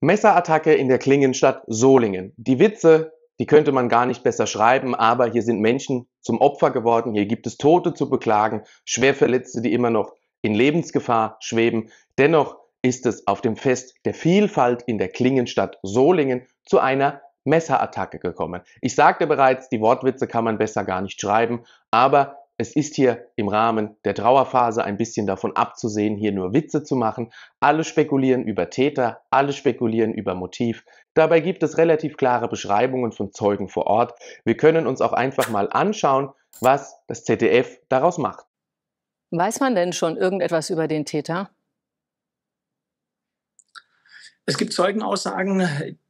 Messerattacke in der Klingenstadt Solingen. Die Witze, die könnte man gar nicht besser schreiben, aber hier sind Menschen zum Opfer geworden, hier gibt es Tote zu beklagen, Schwerverletzte, die immer noch in Lebensgefahr schweben. Dennoch ist es auf dem Fest der Vielfalt in der Klingenstadt Solingen zu einer Messerattacke gekommen. Ich sagte bereits, die Wortwitze kann man besser gar nicht schreiben, aber es ist hier im Rahmen der Trauerphase ein bisschen davon abzusehen, hier nur Witze zu machen. Alle spekulieren über Täter, alle spekulieren über Motiv. Dabei gibt es relativ klare Beschreibungen von Zeugen vor Ort. Wir können uns auch einfach mal anschauen, was das ZDF daraus macht. Weiß man denn schon irgendetwas über den Täter? Es gibt Zeugenaussagen,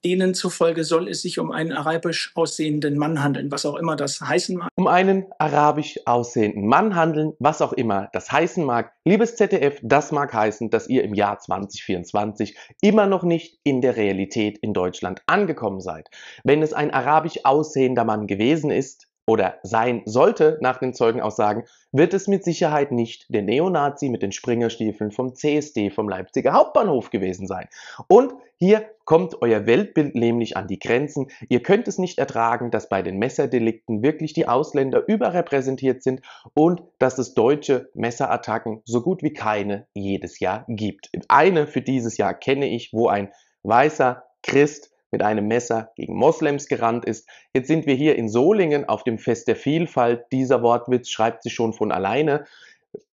denen zufolge soll es sich um einen arabisch aussehenden Mann handeln, was auch immer das heißen mag. Um einen arabisch aussehenden Mann handeln, was auch immer das heißen mag. Liebes ZDF, das mag heißen, dass ihr im Jahr 2024 immer noch nicht in der Realität in Deutschland angekommen seid. Wenn es ein arabisch aussehender Mann gewesen ist, oder sein sollte nach den Zeugenaussagen, wird es mit Sicherheit nicht der Neonazi mit den Springerstiefeln vom CSD vom Leipziger Hauptbahnhof gewesen sein. Und hier kommt euer Weltbild nämlich an die Grenzen. Ihr könnt es nicht ertragen, dass bei den Messerdelikten wirklich die Ausländer überrepräsentiert sind und dass es deutsche Messerattacken so gut wie keine jedes Jahr gibt. Eine für dieses Jahr kenne ich, wo ein weißer Christ mit einem Messer gegen Moslems gerannt ist. Jetzt sind wir hier in Solingen auf dem Fest der Vielfalt. Dieser Wortwitz schreibt sich schon von alleine.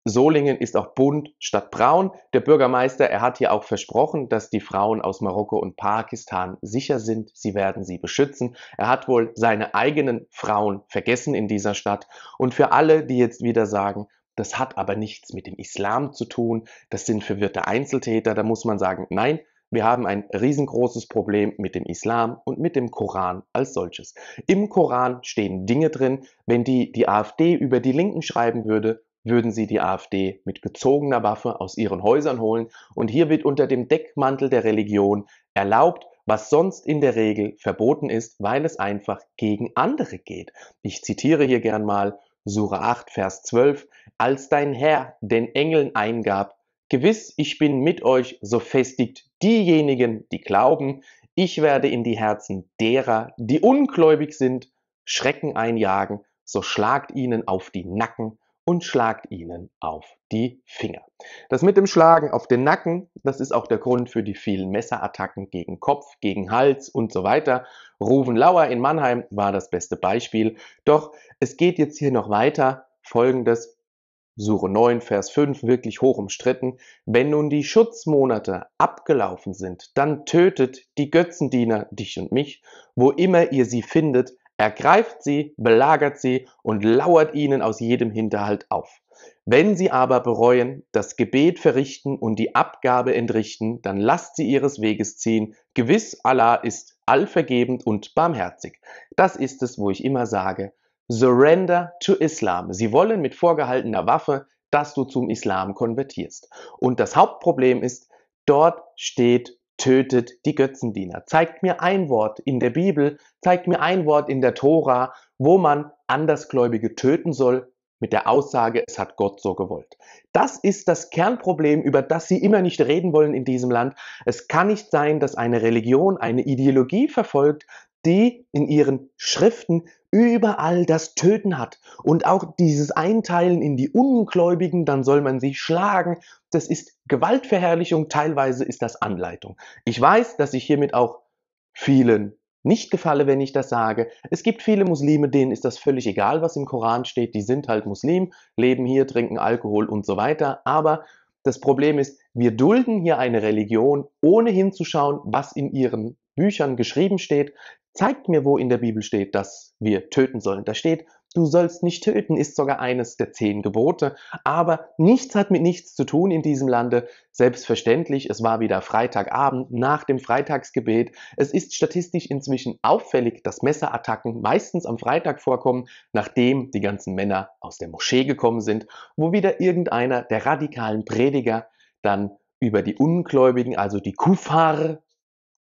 Solingen ist auch bunt statt braun. Der Bürgermeister, er hat hier auch versprochen, dass die Frauen aus Marokko und Pakistan sicher sind. Sie werden sie beschützen. Er hat wohl seine eigenen Frauen vergessen in dieser Stadt. Und für alle, die jetzt wieder sagen, das hat aber nichts mit dem Islam zu tun, das sind verwirrte Einzeltäter, da muss man sagen, nein, wir haben ein riesengroßes Problem mit dem Islam und mit dem Koran als solches. Im Koran stehen Dinge drin, wenn die die AfD über die Linken schreiben würde, würden sie die AfD mit gezogener Waffe aus ihren Häusern holen. Und hier wird unter dem Deckmantel der Religion erlaubt, was sonst in der Regel verboten ist, weil es einfach gegen andere geht. Ich zitiere hier gern mal Sura 8, Vers 12. Als dein Herr den Engeln eingab, Gewiss, ich bin mit euch, so festigt diejenigen, die glauben, ich werde in die Herzen derer, die ungläubig sind, Schrecken einjagen, so schlagt ihnen auf die Nacken und schlagt ihnen auf die Finger. Das mit dem Schlagen auf den Nacken, das ist auch der Grund für die vielen Messerattacken gegen Kopf, gegen Hals und so weiter. Ruven Lauer in Mannheim war das beste Beispiel. Doch es geht jetzt hier noch weiter. Folgendes. Suche 9, Vers 5 wirklich hoch umstritten. Wenn nun die Schutzmonate abgelaufen sind, dann tötet die Götzendiener dich und mich, wo immer ihr sie findet, ergreift sie, belagert sie und lauert ihnen aus jedem Hinterhalt auf. Wenn sie aber bereuen, das Gebet verrichten und die Abgabe entrichten, dann lasst sie ihres Weges ziehen. Gewiss, Allah ist allvergebend und barmherzig. Das ist es, wo ich immer sage, Surrender to Islam. Sie wollen mit vorgehaltener Waffe, dass du zum Islam konvertierst. Und das Hauptproblem ist, dort steht, tötet die Götzendiener. Zeigt mir ein Wort in der Bibel, zeigt mir ein Wort in der Tora, wo man Andersgläubige töten soll, mit der Aussage, es hat Gott so gewollt. Das ist das Kernproblem, über das sie immer nicht reden wollen in diesem Land. Es kann nicht sein, dass eine Religion eine Ideologie verfolgt, die in ihren Schriften überall das Töten hat und auch dieses Einteilen in die Ungläubigen, dann soll man sich schlagen, das ist Gewaltverherrlichung, teilweise ist das Anleitung. Ich weiß, dass ich hiermit auch vielen nicht gefalle, wenn ich das sage. Es gibt viele Muslime, denen ist das völlig egal, was im Koran steht, die sind halt Muslim, leben hier, trinken Alkohol und so weiter, aber das Problem ist, wir dulden hier eine Religion, ohne hinzuschauen, was in ihren Büchern geschrieben steht. Zeigt mir, wo in der Bibel steht, dass wir töten sollen. Da steht, du sollst nicht töten, ist sogar eines der zehn Gebote. Aber nichts hat mit nichts zu tun in diesem Lande. Selbstverständlich, es war wieder Freitagabend nach dem Freitagsgebet. Es ist statistisch inzwischen auffällig, dass Messerattacken meistens am Freitag vorkommen, nachdem die ganzen Männer aus der Moschee gekommen sind, wo wieder irgendeiner der radikalen Prediger dann über die Ungläubigen, also die Kufar,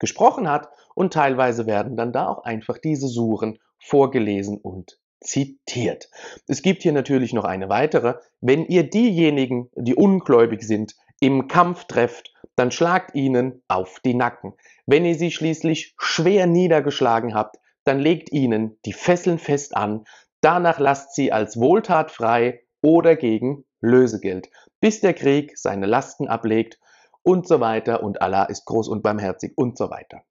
gesprochen hat und teilweise werden dann da auch einfach diese Suren vorgelesen und zitiert. Es gibt hier natürlich noch eine weitere. Wenn ihr diejenigen, die ungläubig sind, im Kampf trefft, dann schlagt ihnen auf die Nacken. Wenn ihr sie schließlich schwer niedergeschlagen habt, dann legt ihnen die Fesseln fest an, danach lasst sie als Wohltat frei oder gegen Lösegeld, bis der Krieg seine Lasten ablegt und so weiter und Allah ist groß und barmherzig und so weiter.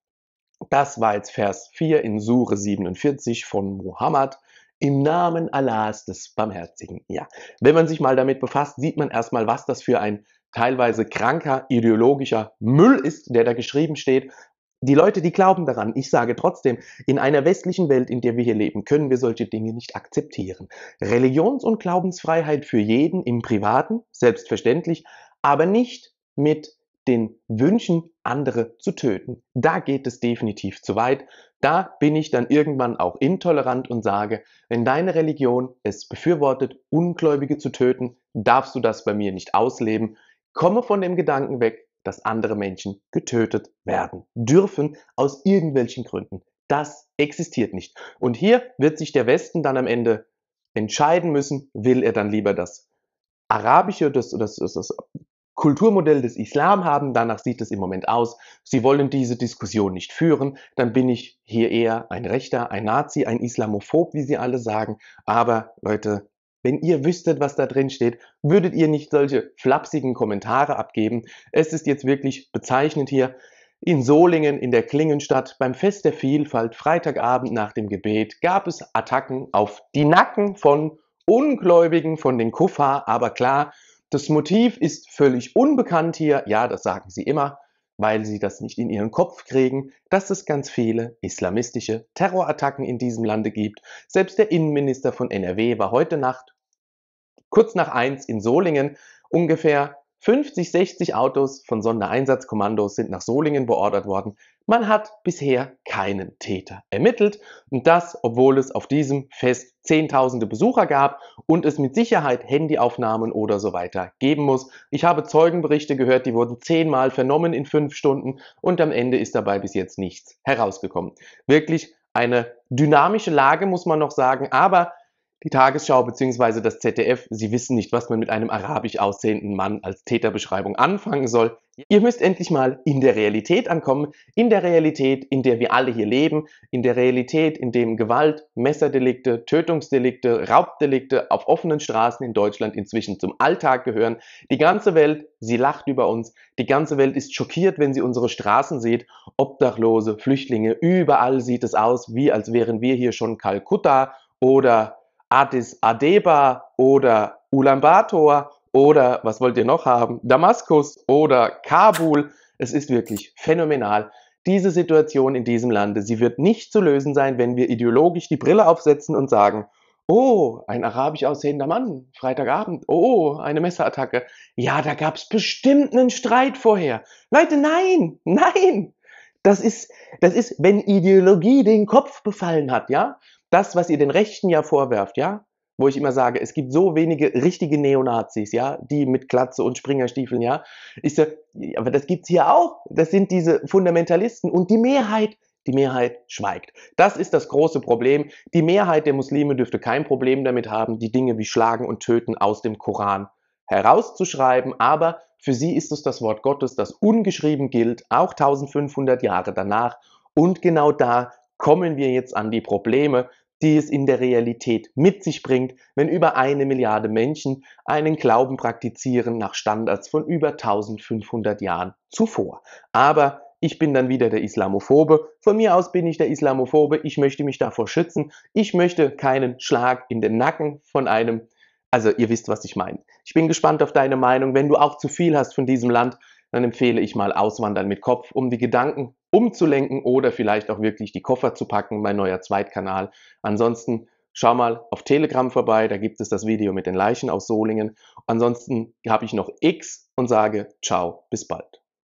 Das war jetzt Vers 4 in Sure 47 von Muhammad im Namen Allahs des Barmherzigen. Ja, wenn man sich mal damit befasst, sieht man erstmal, was das für ein teilweise kranker ideologischer Müll ist, der da geschrieben steht. Die Leute, die glauben daran, ich sage trotzdem, in einer westlichen Welt, in der wir hier leben, können wir solche Dinge nicht akzeptieren. Religions- und Glaubensfreiheit für jeden im Privaten, selbstverständlich, aber nicht mit den Wünschen, andere zu töten. Da geht es definitiv zu weit. Da bin ich dann irgendwann auch intolerant und sage, wenn deine Religion es befürwortet, Ungläubige zu töten, darfst du das bei mir nicht ausleben. Komme von dem Gedanken weg, dass andere Menschen getötet werden dürfen, aus irgendwelchen Gründen. Das existiert nicht. Und hier wird sich der Westen dann am Ende entscheiden müssen, will er dann lieber das arabische, das, das, das, das Kulturmodell des Islam haben, danach sieht es im Moment aus. Sie wollen diese Diskussion nicht führen, dann bin ich hier eher ein Rechter, ein Nazi, ein Islamophob, wie sie alle sagen. Aber Leute, wenn ihr wüsstet, was da drin steht, würdet ihr nicht solche flapsigen Kommentare abgeben. Es ist jetzt wirklich bezeichnend hier. In Solingen in der Klingenstadt beim Fest der Vielfalt Freitagabend nach dem Gebet gab es Attacken auf die Nacken von Ungläubigen, von den Kuffa, aber klar, das Motiv ist völlig unbekannt hier. Ja, das sagen sie immer, weil sie das nicht in ihren Kopf kriegen, dass es ganz viele islamistische Terrorattacken in diesem Lande gibt. Selbst der Innenminister von NRW war heute Nacht kurz nach eins in Solingen ungefähr 50, 60 Autos von Sondereinsatzkommandos sind nach Solingen beordert worden. Man hat bisher keinen Täter ermittelt und das, obwohl es auf diesem Fest Zehntausende Besucher gab und es mit Sicherheit Handyaufnahmen oder so weiter geben muss. Ich habe Zeugenberichte gehört, die wurden zehnmal vernommen in fünf Stunden und am Ende ist dabei bis jetzt nichts herausgekommen. Wirklich eine dynamische Lage, muss man noch sagen, aber die Tagesschau bzw. das ZDF, Sie wissen nicht, was man mit einem arabisch aussehenden Mann als Täterbeschreibung anfangen soll. Ihr müsst endlich mal in der Realität ankommen, in der Realität, in der wir alle hier leben, in der Realität, in dem Gewalt, Messerdelikte, Tötungsdelikte, Raubdelikte auf offenen Straßen in Deutschland inzwischen zum Alltag gehören. Die ganze Welt, sie lacht über uns, die ganze Welt ist schockiert, wenn sie unsere Straßen sieht, Obdachlose, Flüchtlinge, überall sieht es aus, wie als wären wir hier schon Kalkutta oder Addis Abeba oder Ulaanbaatar oder was wollt ihr noch haben? Damaskus oder Kabul. Es ist wirklich phänomenal. Diese Situation in diesem Lande, sie wird nicht zu lösen sein, wenn wir ideologisch die Brille aufsetzen und sagen, oh, ein arabisch aussehender Mann, Freitagabend, oh, oh eine Messerattacke. Ja, da gab es bestimmt einen Streit vorher. Leute, nein, nein, das ist, das ist, wenn Ideologie den Kopf befallen hat, ja? Das, was ihr den Rechten ja vorwerft, ja? Wo ich immer sage, es gibt so wenige richtige Neonazis, ja? Die mit Klatze und Springerstiefeln, ja? Ich sage, aber das gibt's hier auch. Das sind diese Fundamentalisten und die Mehrheit die Mehrheit schweigt. Das ist das große Problem. Die Mehrheit der Muslime dürfte kein Problem damit haben, die Dinge wie Schlagen und Töten aus dem Koran herauszuschreiben, aber für sie ist es das Wort Gottes, das ungeschrieben gilt, auch 1500 Jahre danach. Und genau da kommen wir jetzt an die Probleme, die es in der Realität mit sich bringt, wenn über eine Milliarde Menschen einen Glauben praktizieren nach Standards von über 1500 Jahren zuvor. Aber ich bin dann wieder der Islamophobe. Von mir aus bin ich der Islamophobe. Ich möchte mich davor schützen. Ich möchte keinen Schlag in den Nacken von einem also ihr wisst, was ich meine. Ich bin gespannt auf deine Meinung. Wenn du auch zu viel hast von diesem Land, dann empfehle ich mal Auswandern mit Kopf, um die Gedanken umzulenken oder vielleicht auch wirklich die Koffer zu packen, mein neuer Zweitkanal. Ansonsten schau mal auf Telegram vorbei, da gibt es das Video mit den Leichen aus Solingen. Ansonsten habe ich noch X und sage ciao, bis bald.